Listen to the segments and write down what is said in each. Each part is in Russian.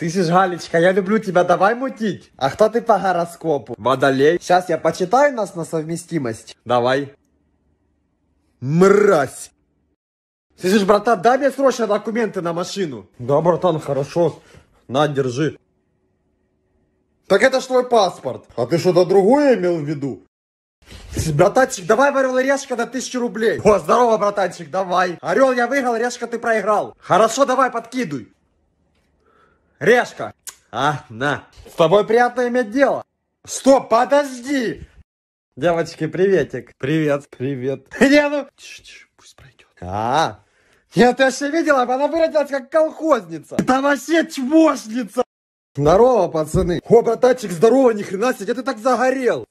Слышишь, Галечка, я люблю тебя, давай мутить. А кто ты по гороскопу? Водолей. Сейчас я почитаю нас на совместимость. Давай. Мразь. Слышишь, братан, дай мне срочно документы на машину. Да, братан, хорошо. На, держи. Так это ж твой паспорт. А ты что-то другое имел в виду? Братанчик, давай орел и решка на тысячу рублей. О, здорово, братанчик, давай. Орел, я выиграл, решка ты проиграл. Хорошо, давай, подкидывай. Решка! А, на! С тобой приятно иметь дело! Стоп, подожди! Девочки, приветик. Привет. Привет. Не, ну... Тише, тише, пусть пройдет. А, я ты вообще видела? Она выродилась как колхозница. Да вообще чмошница. Здорово, пацаны. О, братанчик, здорово, ни хрена себе, ты так загорел?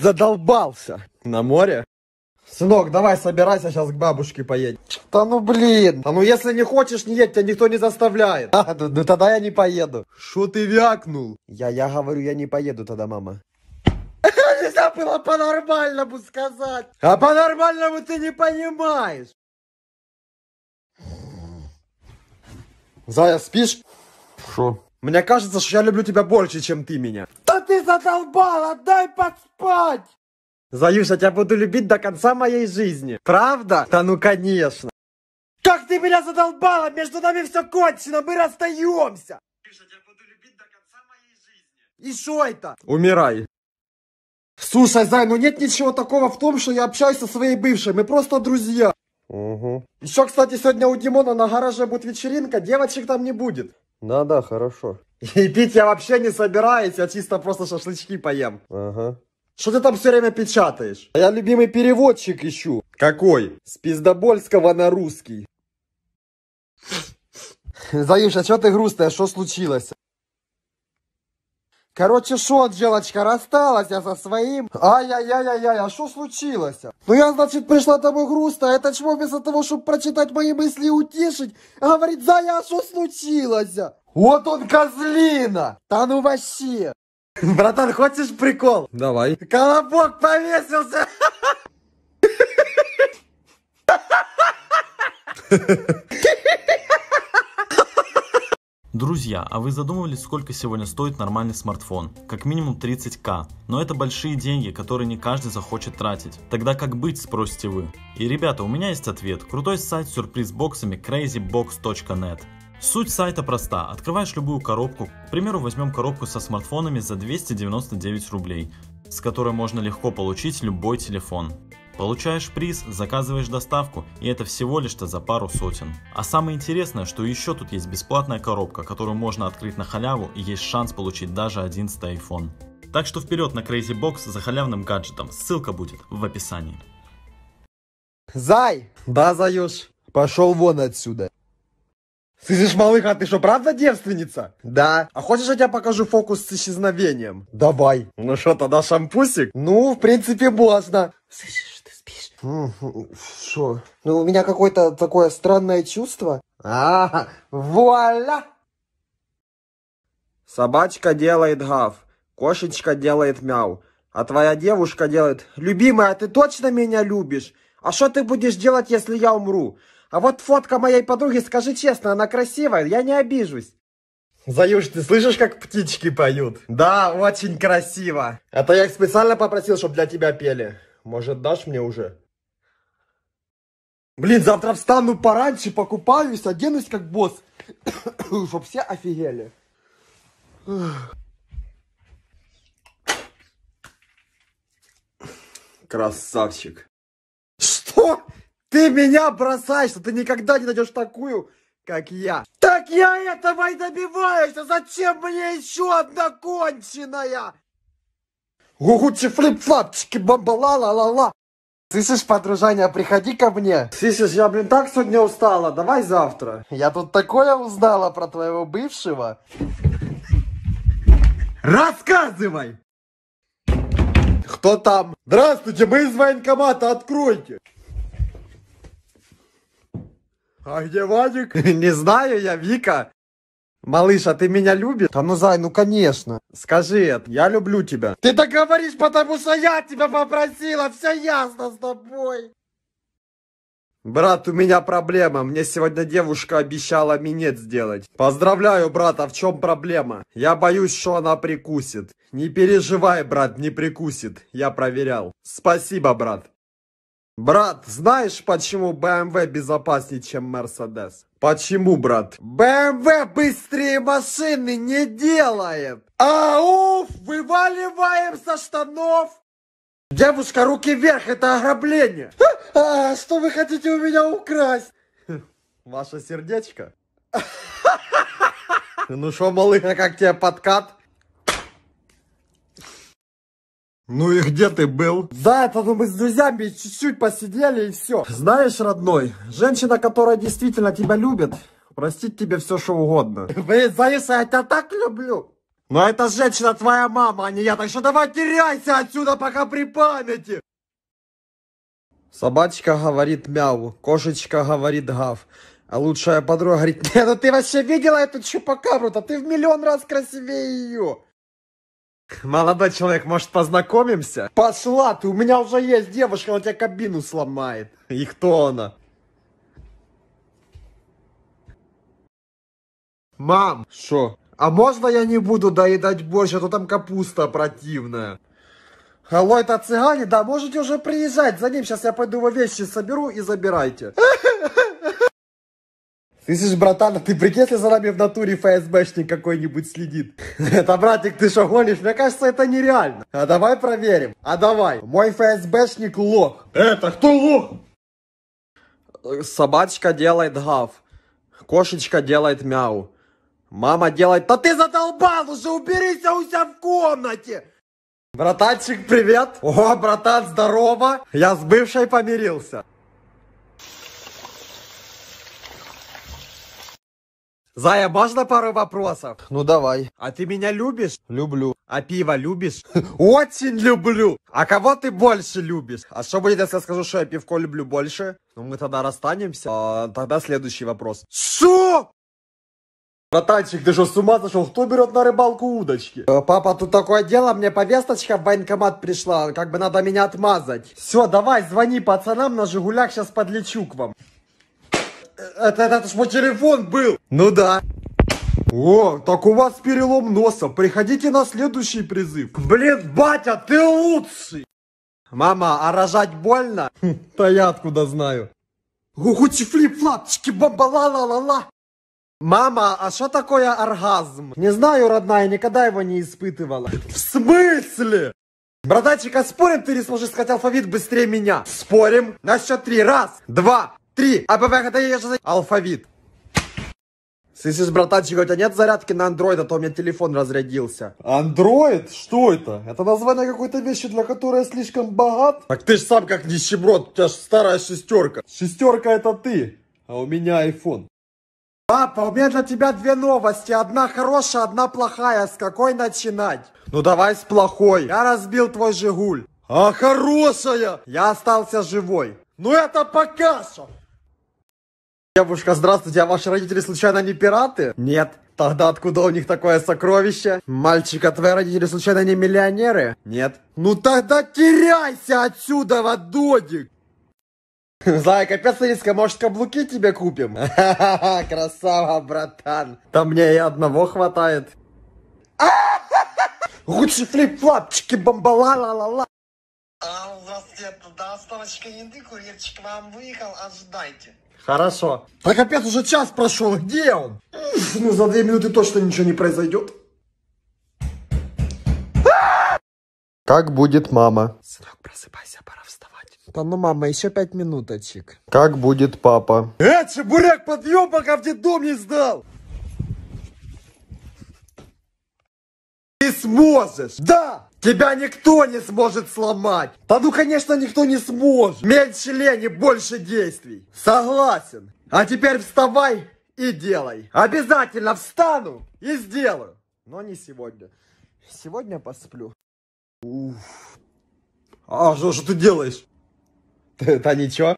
Задолбался. На море? Сынок, давай собирайся, сейчас к бабушке поедем. Да ну блин. а ну если не хочешь, не едь, тебя никто не заставляет. А, ну, ну тогда я не поеду. Что ты вякнул? Я, я говорю, я не поеду тогда, мама. Нельзя было по-нормальному сказать. А по-нормальному ты не понимаешь. Зая, спишь? Шо? Мне кажется, что я люблю тебя больше, чем ты меня. Да ты задолбал, дай подспать. Заюша, я буду любить до конца моей жизни. Правда? Да ну конечно. Как ты меня задолбала! Между нами все кончено, мы расстаемся! Заюша, я буду любить до конца моей жизни. И что это? Умирай. Слушай, Зай, ну нет ничего такого в том, что я общаюсь со своей бывшей, мы просто друзья. Угу. Еще, кстати, сегодня у Димона на гараже будет вечеринка, девочек там не будет. Да-да, хорошо. И пить я вообще не собираюсь, я чисто просто шашлычки поем. Ага. Что ты там все время печатаешь? А Я любимый переводчик ищу. Какой? С пиздобольского на русский. а что ты грустная? Что случилось? Короче, шо, девочка, рассталась я со своим? Ай-яй-яй-яй-яй, а что случилось? Ну я, значит, пришла домой грустно, а это чмо вместо того, чтобы прочитать мои мысли и утешить, говорит, Зая, а что случилось? Вот он козлина! Да ну вообще! Братан, хочешь прикол? Давай. Колобок повесился! Друзья, а вы задумывались, сколько сегодня стоит нормальный смартфон? Как минимум 30к. Но это большие деньги, которые не каждый захочет тратить. Тогда как быть, спросите вы? И ребята, у меня есть ответ. Крутой сайт с сюрприз боксами crazybox.net. Суть сайта проста. Открываешь любую коробку. К примеру, возьмем коробку со смартфонами за 299 рублей, с которой можно легко получить любой телефон. Получаешь приз, заказываешь доставку, и это всего лишь-то за пару сотен. А самое интересное, что еще тут есть бесплатная коробка, которую можно открыть на халяву и есть шанс получить даже 11 iPhone. Так что вперед на Crazy Box за халявным гаджетом, ссылка будет в описании. Зай! Да, Заюш, пошел вон отсюда. Слышишь, малыха, ты что, правда девственница? Да. А хочешь, я тебе покажу фокус с исчезновением? Давай. Ну что, тогда шампусик? Ну, в принципе, можно. Слышишь, ты спишь? Что? Ну, у меня какое-то такое странное чувство. А, вуаля! Собачка делает гав, кошечка делает мяу, а твоя девушка делает «Любимая, ты точно меня любишь? А что ты будешь делать, если я умру? А вот фотка моей подруги, скажи честно, она красивая, я не обижусь. Заюш, ты слышишь, как птички поют? Да, очень красиво. Это а я их специально попросил, чтобы для тебя пели. Может, дашь мне уже? Блин, завтра встану пораньше, покупаюсь, оденусь как босс. Чтоб все офигели. Красавчик. Что? Ты меня бросаешь, что ты никогда не найдешь такую, как я. Так я этого и добиваюсь, а зачем мне еще одна конченая? Гугучи флип-флапчики, бамбала-ла-ла-ла. Слышишь, подружаня, приходи ко мне. Слышишь, я, блин, так сегодня устала, давай завтра. Я тут такое узнала про твоего бывшего. Рассказывай! Кто там? Здравствуйте, мы из военкомата, откройте! А где Вадик? Не знаю я, Вика. Малыш, а ты меня любишь? Да ну, Зай, ну конечно. Скажи это, я люблю тебя. Ты так говоришь, потому что я тебя попросила, все ясно с тобой. Брат, у меня проблема. Мне сегодня девушка обещала минет сделать. Поздравляю, брат, а в чем проблема? Я боюсь, что она прикусит. Не переживай, брат, не прикусит. Я проверял. Спасибо, брат. Брат, знаешь, почему BMW безопаснее, чем Mercedes? Почему, брат? BMW быстрее машины не делает! а уф Вываливаем со штанов! Девушка, руки вверх, это ограбление! А, а, что вы хотите у меня украсть? Ваше сердечко? Ну что, малыха, как тебе подкат? Ну и где ты был? Да, это ну, мы с друзьями чуть-чуть посидели и все. Знаешь, родной, женщина, которая действительно тебя любит, простит тебе все, что угодно. Блин, знаешь, я тебя так люблю. Но это женщина твоя мама, а не я, так что давай теряйся отсюда, пока при памяти. Собачка говорит мяу, кошечка говорит гав. А лучшая подруга говорит, не, ну ты вообще видела эту чупакабру-то? Ты в миллион раз красивее ее. Молодой человек, может познакомимся? Пошла ты, у меня уже есть девушка, она тебе кабину сломает. И кто она? Мам! Что? А можно я не буду доедать больше, а то там капуста противная? Алло, это цыгане? Да, можете уже приезжать за ним. Сейчас я пойду его вещи соберу и забирайте. Ты слышишь, братан, ты прикинь, если за нами в натуре ФСБшник какой-нибудь следит. Это, братик, ты что гонишь? Мне кажется, это нереально. А давай проверим. А давай. Мой ФСБшник лох. Это кто лох? Собачка делает гав. Кошечка делает мяу. Мама делает... Да ты задолбал уже, уберись а у себя в комнате! Братанчик, привет! О, братан, здорово! Я с бывшей помирился. Зая, можно пару вопросов? Ну давай. А ты меня любишь? Люблю. А пиво любишь? Очень люблю. А кого ты больше любишь? А что будет, если я скажу, что я пивко люблю больше? Ну мы тогда расстанемся. А, тогда следующий вопрос. Что? Братанчик, ты что, с ума сошел? Кто берет на рыбалку удочки? Э, папа, тут такое дело, мне повесточка в военкомат пришла, как бы надо меня отмазать. Все, давай, звони пацанам, на Жигулях сейчас подлечу к вам. Э, это, это ж мой телефон был. Ну да. О, так у вас перелом носа. Приходите на следующий призыв. Блин, батя, ты лучший. Мама, а рожать больно? Хм, да я откуда знаю. Гугучи флип-флапчики бамбала-ла-ла-ла. Мама, а что такое оргазм? Не знаю, родная, никогда его не испытывала. В смысле? Братанчик, а спорим, ты не сможешь сказать алфавит быстрее меня? Спорим. На счет три. Раз, два, три. А алфавит. Слышишь, братанчик, у тебя нет зарядки на Android, а то у меня телефон разрядился. Android? Что это? Это название какой-то вещи, для которой я слишком богат? Так ты ж сам как нищеброд, у тебя ж старая шестерка. Шестерка это ты, а у меня iPhone. Папа, у меня для тебя две новости. Одна хорошая, одна плохая. С какой начинать? Ну давай с плохой. Я разбил твой Жигуль. А хорошая? Я остался живой. Ну это пока что Девушка, здравствуйте, а ваши родители случайно не пираты? Нет. Тогда откуда у них такое сокровище? Мальчик, а твои родители случайно не миллионеры? Нет. Ну тогда теряйся отсюда, вододик! Зая, капец, риска, может каблуки тебе купим? Ха-ха-ха, красава, братан. Там мне и одного хватает. А! Лучше флип-флапчики, бомбала-ла-ла-ла. Здравствуйте, а доставочка еды, курьерчик вам выехал, ожидайте. Хорошо. Так опять уже час прошел, где он? Ну, за две минуты точно ничего не произойдет. Как будет мама? Сынок, просыпайся, пора вставать. Да ну, мама, еще пять минуточек. Как будет папа? Э, чебурек, подъем, пока в детдом не сдал. Ты сможешь, да! Тебя никто не сможет сломать. Да ну, конечно, никто не сможет. Меньше лени, больше действий. Согласен. А теперь вставай и делай. Обязательно встану и сделаю. Но не сегодня. Сегодня посплю. Уф. А что же ты делаешь? Это ничего.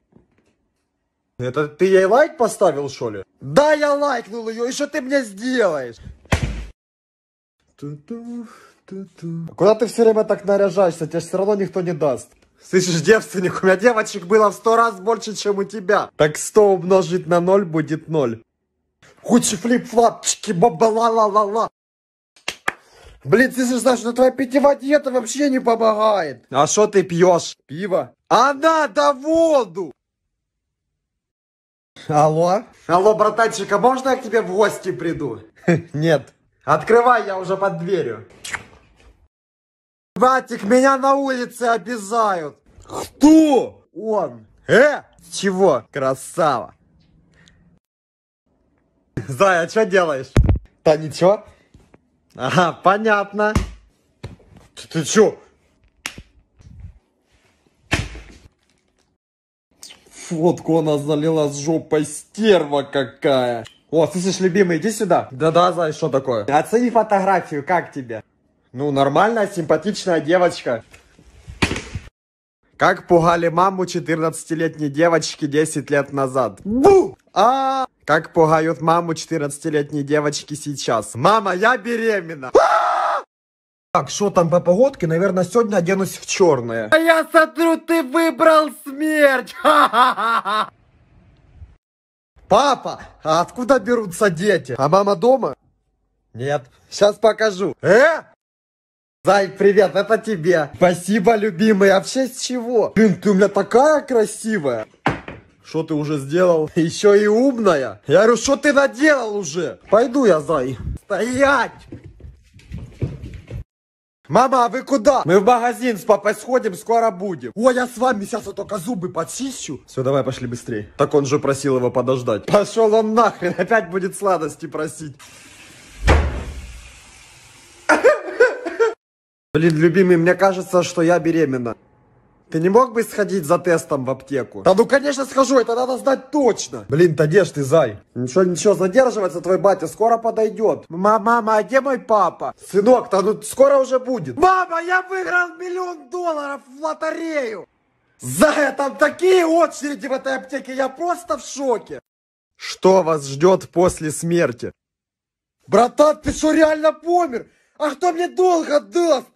Это ты ей лайк поставил, что ли? Да, я лайкнул ее, и что ты мне сделаешь? ту Куда ты все время так наряжаешься? Тебя все равно никто не даст. Слышишь, девственник, у меня девочек было в сто раз больше, чем у тебя. Так сто умножить на ноль будет ноль. Куча флип-флапчики, баба-ла-ла-ла-ла. Блин, ты же знаешь, что твоя питьевая диета вообще не помогает. А что ты пьешь? Пиво. А надо воду! Алло? Алло, братанчик, а можно я к тебе в гости приду? Нет. Открывай, я уже под дверью. Батик, меня на улице обязают. Кто? Он. Э? Чего? Красава. Зая, а что делаешь? Да ничего. Ага, понятно. Ты, ты чё? Фотку она залила с жопой стерва какая. О, слышишь, любимый, иди сюда. Да-да, знаешь, что такое? Оцени фотографию, как тебе? Ну, нормальная, симпатичная девочка. Как пугали маму 14-летней девочки 10 лет назад. Бу! А, Как пугают маму 14-летней девочки сейчас. Мама, я беременна. так, что там по погодке? Наверное, сегодня оденусь в черное. А я сотру, ты выбрал смерть! Ха-ха-ха! Папа, а откуда берутся дети? А мама дома? Нет. Сейчас покажу. Э? Зай, привет, это тебе. Спасибо, любимый. А вообще с чего? Блин, ты у меня такая красивая. Что ты уже сделал? Еще и умная. Я говорю, что ты наделал уже? Пойду я, Зай. Стоять! Мама, а вы куда? Мы в магазин с папой сходим, скоро будем. Ой, я с вами сейчас вот только зубы подчищу. Все, давай пошли быстрее. Так он же просил его подождать. Пошел он нахрен, опять будет сладости просить. Блин, любимый, мне кажется, что я беременна. Ты не мог бы сходить за тестом в аптеку? Да ну конечно схожу, это надо знать точно. Блин, Тадеш, ты зай. Ничего, ничего, задерживается твой батя, скоро подойдет. Мама, мама, а где мой папа? Сынок, да ну скоро уже будет. Мама, я выиграл миллион долларов в лотерею. Зая, там такие очереди в этой аптеке, я просто в шоке. Что вас ждет после смерти? Братан, ты что, реально помер? А кто мне долго даст?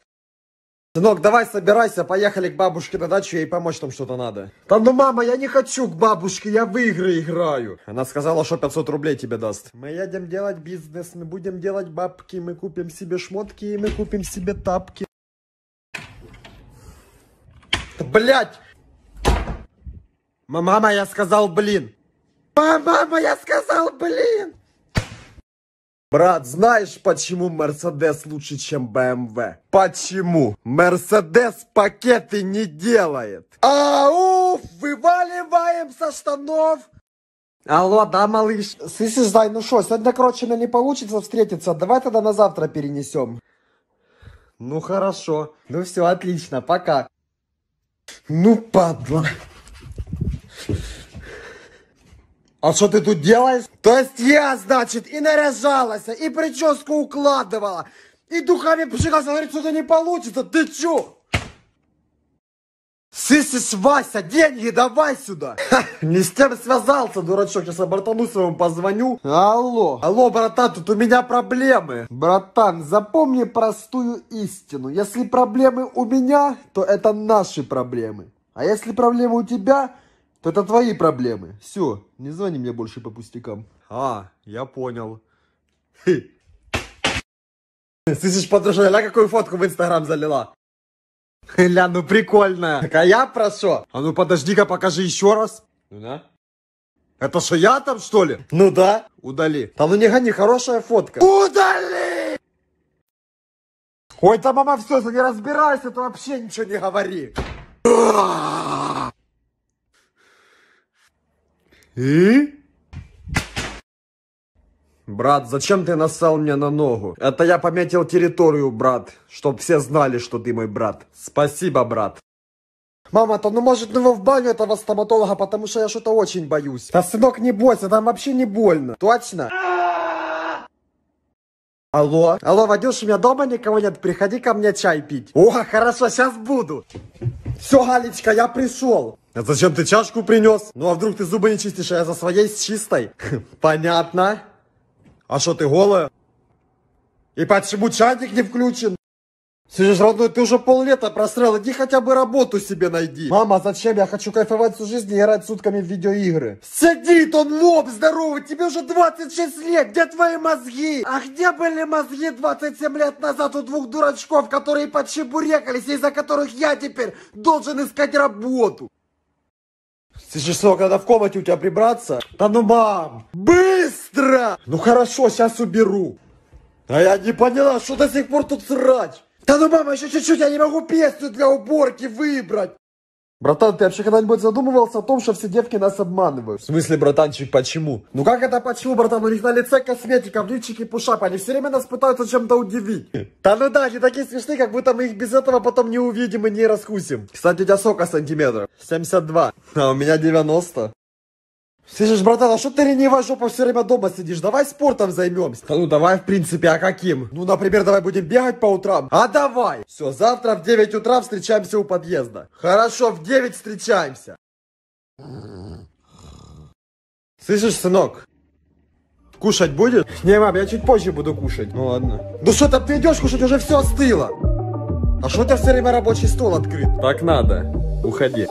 Сынок, давай собирайся, поехали к бабушке на дачу, ей помочь там что-то надо. Да ну мама, я не хочу к бабушке, я в игры играю. Она сказала, что 500 рублей тебе даст. Мы едем делать бизнес, мы будем делать бабки, мы купим себе шмотки и мы купим себе тапки. Да, блять! Мама, я сказал, блин! Мама, я сказал, блин! Брат, знаешь, почему Мерседес лучше, чем БМВ? Почему? Мерседес пакеты не делает. Ауф, вываливаем со штанов. Алло, да, малыш? Слышишь, Зай, ну что, сегодня, короче, мне не получится встретиться. Давай тогда на завтра перенесем. Ну, хорошо. Ну, все, отлично, пока. Ну, падла. А что ты тут делаешь? То есть я, значит, и наряжалась, и прическу укладывала, и духами пшикался, говорит, что-то не получится, ты чё? Сысишь, Вася, деньги давай сюда! Ха, не с тем связался, дурачок, сейчас я братану своему позвоню. Алло, алло, братан, тут у меня проблемы. Братан, запомни простую истину. Если проблемы у меня, то это наши проблемы. А если проблемы у тебя, то это твои проблемы. Все, не звони мне больше по пустякам. А, я понял. Хе. Слышишь, подружка, ля какую фотку в Инстаграм залила? Ля, ну прикольно. Так а я прошу. А ну подожди-ка, покажи еще раз. Ну да. Это что, я там, что ли? Ну да. Удали. Там ну нее не хорошая фотка. Удали! Ой, там мама все, не разбирайся, то вообще ничего не говори. И? Брат, зачем ты насал мне на ногу? Это я пометил территорию, брат, чтоб все знали, что ты мой брат. Спасибо, брат. Мама, то ну может ну его в баню этого стоматолога, потому что я что-то очень боюсь. Да, сынок, не бойся, там вообще не больно. Точно? Алло? Алло, Вадюш, у меня дома никого нет, приходи ко мне чай пить. О, хорошо, сейчас буду. Все, Галечка, я пришел. А зачем ты чашку принес? Ну а вдруг ты зубы не чистишь, а я за своей с чистой? Понятно. А что, ты голая? И почему чайник не включен? Сидишь родной, ты уже поллета просрал, иди хотя бы работу себе найди. Мама, а зачем? Я хочу кайфовать всю жизнь и играть сутками в видеоигры. Сидит он, лоб здоровый, тебе уже 26 лет, где твои мозги? А где были мозги 27 лет назад у двух дурачков, которые подчебурекались, из-за которых я теперь должен искать работу? Сейчас что, когда в комнате у тебя прибраться. Да ну, мам, быстро! Ну хорошо, сейчас уберу. А я не поняла, что до сих пор тут срать. Да ну, мама, еще чуть-чуть, я не могу песню для уборки выбрать. Братан, ты вообще когда-нибудь задумывался о том, что все девки нас обманывают? В смысле, братанчик, почему? Ну как это почему, братан? У них на лице косметика, в личики, пушап. Они все время нас пытаются чем-то удивить. Да ну да, они такие смешные, как будто мы их без этого потом не увидим и не раскусим. Кстати, у тебя сколько сантиметров? 72. А у меня 90. Слышишь, братан, а что ты ленивая жопа все время дома сидишь? Давай спортом займемся. Да ну давай, в принципе, а каким? Ну, например, давай будем бегать по утрам. А давай. Все, завтра в 9 утра встречаемся у подъезда. Хорошо, в 9 встречаемся. Слышишь, сынок? Кушать будешь? Не, мам, я чуть позже буду кушать. Ну ладно. Ну что там, ты идешь кушать, уже все остыло. А что у тебя все время рабочий стол открыт? Так надо. Уходи.